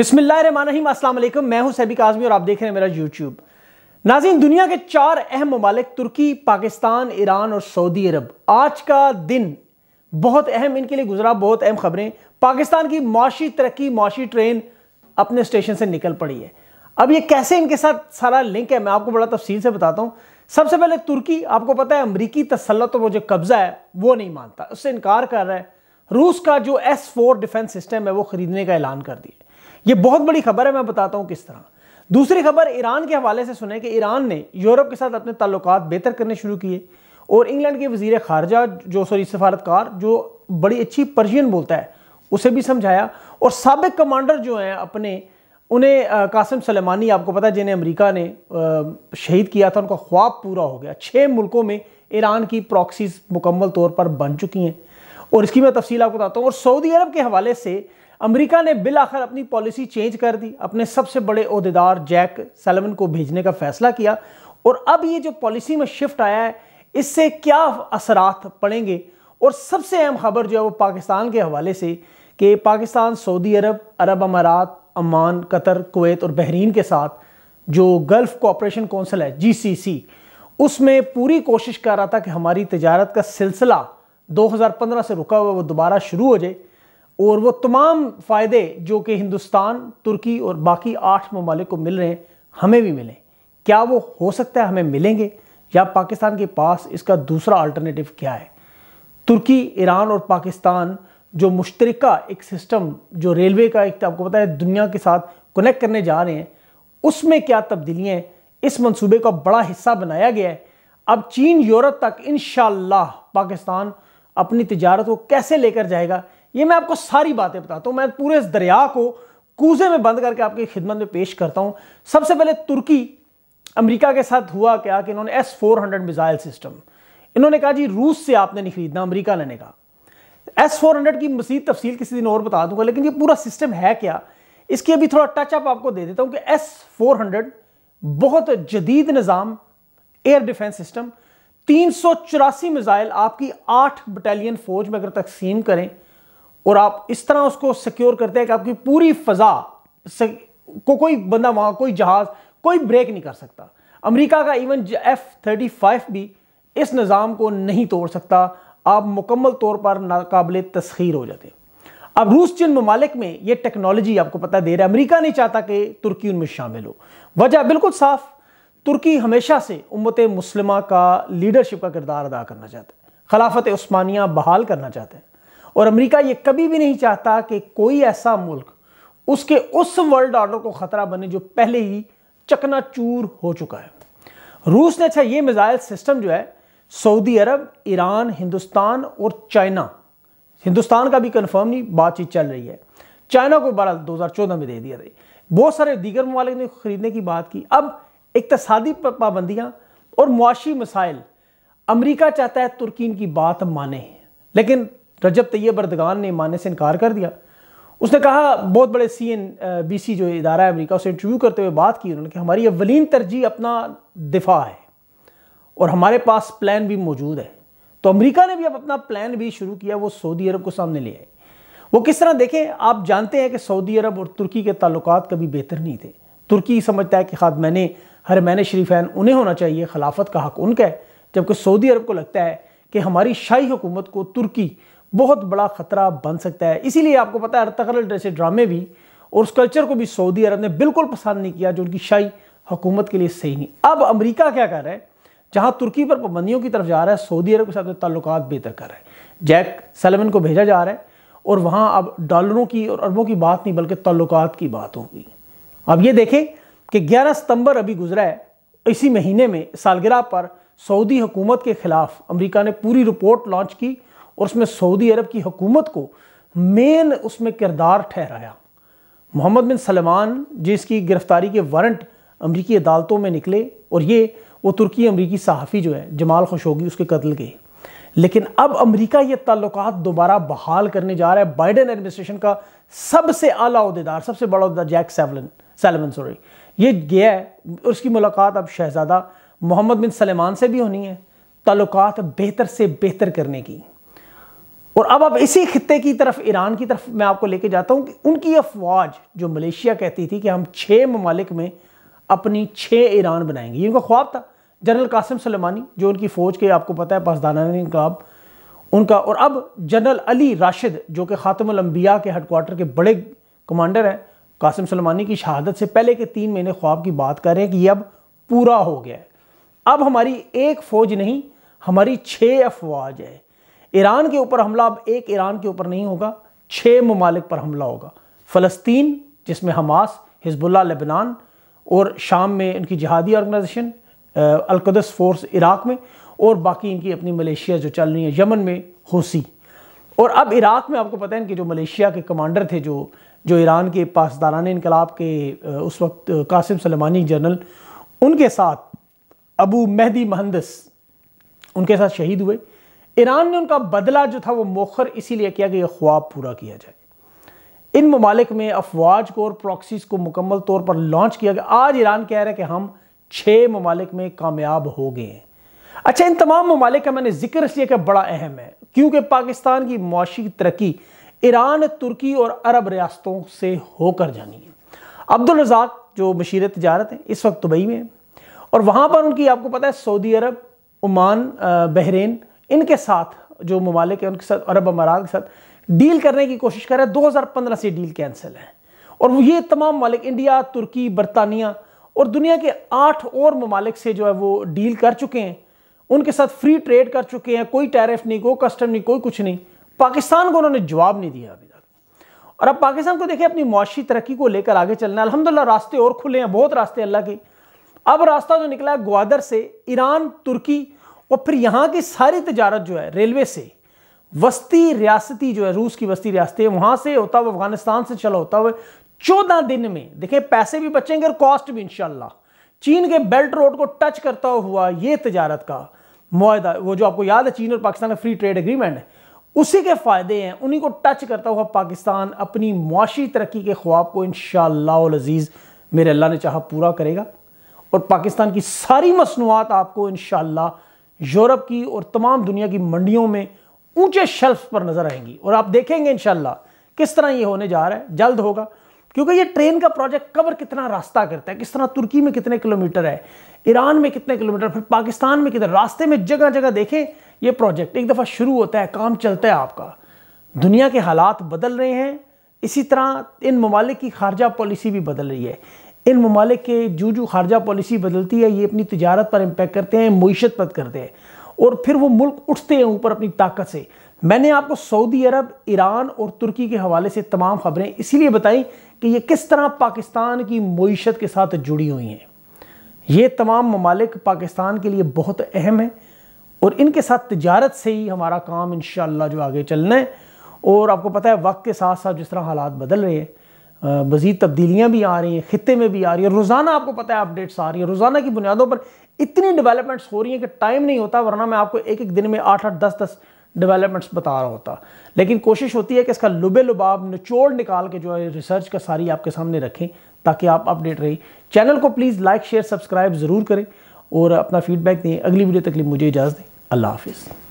बिस्मिल्लाम असलम मैं हूं सैबिक आजमी और आप देख रहे हैं मेरा यूट्यूब नाजीन दुनिया के चार अहम ममालिक तुर्की पाकिस्तान ईरान और सऊदी अरब आज का दिन बहुत अहम इनके लिए गुजरा बहुत अहम खबरें पाकिस्तान की मुआशी तरक्की मुआशी ट्रेन अपने स्टेशन से निकल पड़ी है अब ये कैसे इनके साथ सारा लिंक है मैं आपको बड़ा तफसील से बताता हूँ सबसे पहले तुर्की आपको पता है अमरीकी तसलत पर जो कब्ज़ा है वो नहीं मानता उससे इनकार कर रहा है रूस का जो एस फोर डिफेंस सिस्टम है वो खरीदने का ऐलान कर दिया यह बहुत बड़ी खबर है मैं बताता हूं किस तरह दूसरी खबर ईरान के हवाले से सुने कि ईरान ने यूरोप के साथ अपने ताल्लुक बेहतर करने शुरू किए और इंग्लैंड के वजीर खारजा जो सॉरी सफारतकार जो बड़ी अच्छी पर्शियन बोलता है उसे भी समझाया और सबक कमांडर जो हैं अपने उन्हें कासिम सलेमानी आपको पता है जिन्हें अमेरिका ने शहीद किया था उनका ख्वाब पूरा हो गया छः मुल्कों में ईरान की प्रॉक्सीज मुकम्मल तौर पर बन चुकी हैं और इसकी मैं तफसील आपको बताता हूँ और सऊदी अरब के हवाले से अमेरिका ने बिल आखिर अपनी पॉलिसी चेंज कर दी अपने सबसे बड़े अहदेदार जैक सलमन को भेजने का फैसला किया और अब ये जो पॉलिसी में शिफ्ट आया है इससे क्या असरात पड़ेंगे और सबसे अहम खबर जो है वो पाकिस्तान के हवाले से कि पाकिस्तान सऊदी अरब अरब अमारात अमान कतर कुवैत और बहरीन के साथ जो गल्फ़ कोऑपरेशन कौंसिल है जीसीसी उसमें पूरी कोशिश कर रहा था कि हमारी तजारत का सिलसिला 2015 से रुका हुआ वो दोबारा शुरू हो जाए और वो तमाम फ़ायदे जो कि हिंदुस्तान तुर्की और बाकी आठ ममालिक को मिल रहे हैं हमें भी मिलें क्या वो हो सकता है हमें मिलेंगे या पाकिस्तान के पास इसका दूसरा अल्टरनेटिव क्या है तुर्की ईरान और पाकिस्तान जो मुश्तरक एक सिस्टम जो रेलवे का एक तो आपको पता है दुनिया के साथ कनेक्ट करने जा रहे हैं उसमें क्या तब्दीलियाँ हैं इस मंसूबे का बड़ा हिस्सा बनाया गया है अब चीन यूरोप तक इन पाकिस्तान अपनी तजारत को कैसे लेकर जाएगा ये मैं आपको सारी बातें बताता हूँ मैं पूरे इस दरिया को कूजे में बंद करके आपकी खिदमत में पेश करता हूँ सबसे पहले तुर्की अमेरिका के साथ हुआ क्या कि इन्होंने S four hundred missile system इन्होंने कहा जी रूस से आपने नहीं खरीदना अमरीका ने कहा एस फोर हंड्रेड की मजीद तफसील किसी दिन और बता दूंगा लेकिन ये पूरा सिस्टम है क्या इसकी अभी थोड़ा टचअप आपको दे देता हूँ कि एस फोर हंड्रेड बहुत जदीद निज़ाम एयर डिफेंस सिस्टम तीन सौ चौरासी मिज़ाइल आपकी आठ बटालियन फौज में अगर तकसीम करें और आप इस तरह उसको सिक्योर करते हैं कि आपकी पूरी फजा को कोई बंदा वहां कोई जहाज कोई ब्रेक नहीं कर सकता अमेरिका का इवन एफ थर्टी फाइव भी इस निज़ाम को नहीं तोड़ सकता आप मुकम्मल तौर पर नाकबिल तस्खीर हो जाते अब रूस जिन ममालिक में ये टेक्नोलॉजी आपको पता दे रहा है अमरीका नहीं चाहता कि तुर्की उनमें शामिल हो वजह बिल्कुल साफ तुर्की हमेशा से उम्मत मुस्लिमा का लीडरशिप का किरदार अदा करना चाहते हैं खिलाफत उस्मानिया बहाल करना चाहते हैं और अमेरिका ये कभी भी नहीं चाहता कि कोई ऐसा मुल्क उसके उस वर्ल्ड ऑर्डर को ख़तरा बने जो पहले ही चकनाचूर हो चुका है रूस ने अच्छा ये मिसाइल सिस्टम जो है सऊदी अरब ईरान हिंदुस्तान और चाइना हिंदुस्तान का भी कन्फर्म नहीं बातचीत चल रही है चाइना को बारह दो हज़ार चौदह में दे दिया था बहुत सारे दीगर ममालिक ने ख़रीदने की बात की अब इकतसादी पाबंदियाँ और मुआशी मिसाइल अमरीका चाहता है तुर्की की बात माने लेकिन रजब तैयब अरदगान ने मानने से इनकार कर दिया उसने कहा बहुत बड़े सी एन बी सी जो इदारा है अमरीका उसे इंटरव्यू करते हुए बात की उन्होंने कि हमारी अवलिन तरजीह अपना दिफा है और हमारे पास प्लान भी मौजूद है तो अमरीका ने भी अब अपना प्लान भी शुरू किया वो सऊदी अरब को सामने ले आए वो किस तरह देखें आप जानते हैं कि सऊदी अरब और तुर्की के ताल्लुक कभी बेहतर नहीं थे तुर्की समझता है कि खाद मैंने हर मैंने शरीफैन उन्हें होना चाहिए खिलाफत का हक उनका है जबकि सऊदी अरब को लगता है कि हमारी शाही हुकूमत को तुर्की बहुत बड़ा खतरा बन सकता है इसीलिए आपको पता है अरतगरल जैसे ड्रामे भी और उस कल्चर को भी सऊदी अरब ने बिल्कुल पसंद नहीं किया जो उनकी शाही हुकूमत के लिए सही नहीं अब अमरीका क्या कर रहा है जहां तुर्की पर पाबंदियों की तरफ जा रहा है सऊदी अरब के साथ ताल्लुक बेहतर कर रहा है जैक सलमन को भेजा जा रहा है और वहां अब डॉलरों की और अरबों की बात नहीं बल्कि ताल्लुक की बात होगी अब ये देखें कि ग्यारह सितंबर अभी गुजरा है इसी महीने में सालगिरह पर सऊदी हुकूमत के खिलाफ अमरीका ने पूरी रिपोर्ट लॉन्च की और उसमें सऊदी अरब की हुकूमत को मेन उसमें किरदार ठहराया मोहम्मद बिन सलमान जिसकी गिरफ्तारी के वारंट अमरीकी अदालतों में निकले और ये वो तुर्की अमरीकी सहाफ़ी जो है जमाल होगी उसके कत्ल के लेकिन अब अमरीका ये ताल्लुक दोबारा बहाल करने जा रहा है बाइडन एडमिनिस्ट्रेशन का सबसे आला अहदेदार सबसे बड़ा अहदेदार जैक सेवलन सेलमन सॉरी ये गया है और उसकी मुलाकात अब शहजादा मोहम्मद बिन सलेमान से भी होनी है ताल्लुक बेहतर से बेहतर करने की और अब अब इसी खत्े की तरफ ईरान की तरफ मैं आपको लेके जाता हूँ कि उनकी अफवाज जो मलेशिया कहती थी कि हम छः ममालिक में अपनी छः ईरान बनाएंगे ये उनका ख्वाब था जनरल कासिम सलेमानी जो उनकी फ़ौज के आपको पता है पासदाना इनकलाब उनका और अब जनरल अली राशिद जो कि ख़ातमलम्बिया के हेडकोार्टर के बड़े कमांडर हैं कासिम सलमानी की शहादत से पहले के तीन महीने ख्वाब की बात कर रहे हैं कि ये अब पूरा हो गया है अब हमारी एक फ़ौज नहीं हमारी छः अफवाज है ईरान के ऊपर हमला अब एक ईरान के ऊपर नहीं होगा छः ममालिक पर हमला होगा फ़लस्तीन जिसमें हमास हिजबुल्ला लेबनान और शाम में इनकी जहादी ऑर्गेनाइजेशन अलकदस फोर्स इराक़ में और बाकी इनकी अपनी मलेशिया जो चल रही है यमन में होसी और अब इराक़ में आपको पता है इनके जो मलेशिया के कमांडर थे जो जो ईरान के पासदारान इनकलाब के उस वक्त कासिम सलेमानी जनरल उनके साथ अबू मेहदी महंदस उनके साथ शहीद हुए ईरान ने उनका बदला जो था वो मोखर इसीलिए किया कि यह ख्वाब पूरा किया जाए इन ममालिक में अफवाज को और प्रॉक्सीज को मुकम्मल तौर पर लॉन्च किया गया आज ईरान कह रहा है कि हम छः ममालिक में कामयाब हो गए हैं अच्छा इन तमाम ममालिक का मैंने जिक्र इसलिए कि बड़ा अहम है क्योंकि पाकिस्तान की मुशी तरक्की ईरान तुर्की और अरब रियासतों से होकर जानी है अब्दुल रजाक जो मशीर तजारत हैं इस वक्त दुबई में है और वहाँ पर उनकी आपको पता है सऊदी अरब ओमान बहरीन इनके साथ जो ममालिक हैं उनके साथ अरब अमारात के साथ डील करने की कोशिश कर रहे हैं पंद्रह से डील कैंसिल है और ये तमाम ममालिक इंडिया तुर्की बरतानिया और दुनिया के आठ और ममालिक से जो है वो डील कर चुके हैं उनके साथ फ्री ट्रेड कर चुके हैं कोई टैरिफ नहीं कोई कस्टम नहीं कोई कुछ नहीं पाकिस्तान को उन्होंने जवाब नहीं दिया अभी तक और अब पाकिस्तान को देखिए अपनी मुआशी तरक्की को लेकर आगे चलना अलहमदिल्ला रास्ते और खुले हैं बहुत रास्ते अल्लाह के अब रास्ता जो निकला है ग्वादर से ईरान तुर्की और फिर यहाँ की सारी तजारत जो है रेलवे से वस्ती रियासती जो है रूस की वस्ती रियासती है वहाँ से होता हुआ अफगानिस्तान से चला होता हुआ चौदह दिन में देखें पैसे भी बचेंगे और कॉस्ट भी इनशाला चीन के बेल्ट रोड को टच करता हुआ ये तजारत का माहा वो जो आपको याद है चीन और पाकिस्तान का फ्री ट्रेड एग्रीमेंट है उसी के फ़ायदे हैं उन्हीं को टच करता हुआ पाकिस्तान अपनी मुआशी तरक्की के ख्वाब को इन शजीज़ मेरे अल्लाह ने चाहा पूरा करेगा और पाकिस्तान की सारी मसनूआत आपको इन यूरोप की और तमाम दुनिया की मंडियों में ऊंचे शेल्फ पर नजर आएंगी और आप देखेंगे इनशाला किस तरह ये होने जा रहा है जल्द होगा क्योंकि ये ट्रेन का प्रोजेक्ट कवर कितना रास्ता करता है किस तरह तुर्की में कितने किलोमीटर है ईरान में कितने किलोमीटर फिर पाकिस्तान में कितने रास्ते में जगह जगह देखें ये प्रोजेक्ट एक दफ़ा शुरू होता है काम चलता है आपका दुनिया के हालात बदल रहे हैं इसी तरह इन ममालिक की खारजा पॉलिसी भी बदल रही है इन ममालिक के जो जो खारजा पॉलिसी बदलती है ये अपनी तजारत पर इम्पेक्ट करते हैं मीशत पर करते हैं और फिर वो मुल्क उठते हैं ऊपर अपनी ताकत से मैंने आपको सऊदी अरब ईरान और तुर्की के हवाले से तमाम खबरें इसीलिए बताई कि ये किस तरह पाकिस्तान की मीशत के साथ जुड़ी हुई हैं ये तमाम ममालिक पाकिस्तान के लिए बहुत अहम है और इनके साथ तजारत से ही हमारा काम इन जो आगे चलना है और आपको पता है वक्त के साथ साथ जिस तरह हालात बदल रहे हैं मज़ीद तब्दीलियाँ भी आ रही हैं ख़त्े में भी आ रही है रोज़ाना आपको पता है अपडेट्स आ रही है रोज़ाना की बुनियादों पर इतनी डेवलपमेंट्स हो रही हैं कि टाइम नहीं होता वरना मैं आपको एक एक दिन में आठ आठ दस दस डेवलपमेंट्स बता रहा होता लेकिन कोशिश होती है कि इसका लुबे लुबाब निचोड़ निकाल के जो है रिसर्च का सारी आपके सामने रखें ताकि आप अपडेट रहें चैनल को प्लीज़ लाइक शेयर सब्सक्राइब ज़रूर करें और अपना फीडबैक दें अगली वीडियो तकलीफ मुझे इजाज़त दें अल्लाह हाफिज़